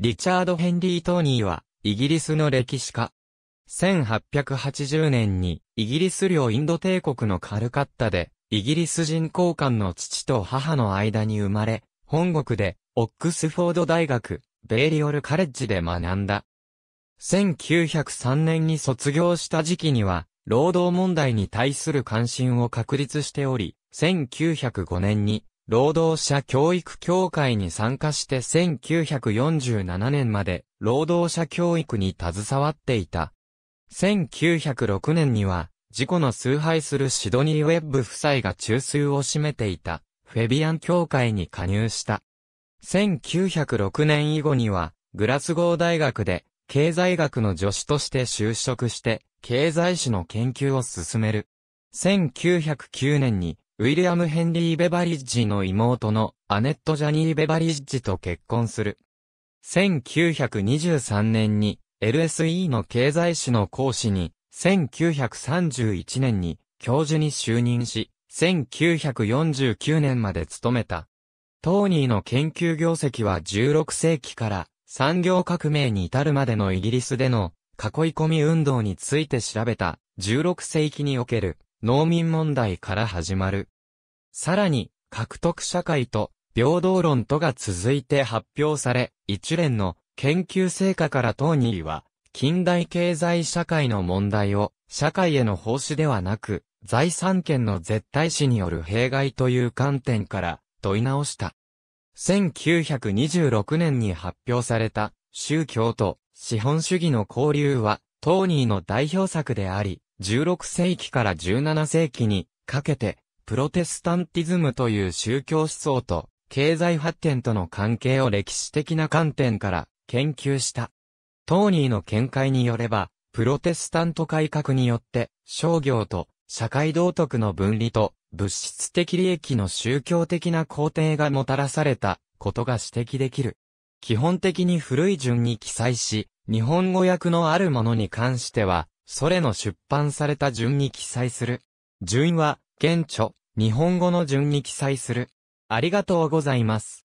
リチャード・ヘンリー・トーニーは、イギリスの歴史家。1880年に、イギリス領インド帝国のカルカッタで、イギリス人交換の父と母の間に生まれ、本国で、オックスフォード大学、ベイリオルカレッジで学んだ。1903年に卒業した時期には、労働問題に対する関心を確立しており、1905年に労働者教育協会に参加して1947年まで労働者教育に携わっていた。1906年には、事故の崇拝するシドニー・ウェッブ夫妻が中枢を占めていた、フェビアン協会に加入した。1906年以後には、グラスゴー大学で、経済学の助手として就職して、経済史の研究を進める。1909年に、ウィリアム・ヘンリー・ベバリッジの妹のアネット・ジャニー・ベバリッジと結婚する。1923年に LSE の経済史の講師に、1931年に教授に就任し、1949年まで務めた。トーニーの研究業績は16世紀から産業革命に至るまでのイギリスでの囲い込み運動について調べた16世紀における農民問題から始まる。さらに、獲得社会と平等論とが続いて発表され、一連の研究成果からトーニーは、近代経済社会の問題を社会への奉仕ではなく、財産権の絶対死による弊害という観点から問い直した。1926年に発表された宗教と資本主義の交流はトーニーの代表作であり、16世紀から17世紀にかけて、プロテスタンティズムという宗教思想と経済発展との関係を歴史的な観点から研究した。トーニーの見解によれば、プロテスタント改革によって商業と社会道徳の分離と物質的利益の宗教的な肯定がもたらされたことが指摘できる。基本的に古い順に記載し、日本語訳のあるものに関しては、それの出版された順に記載する。順は、現著、日本語の順に記載する。ありがとうございます。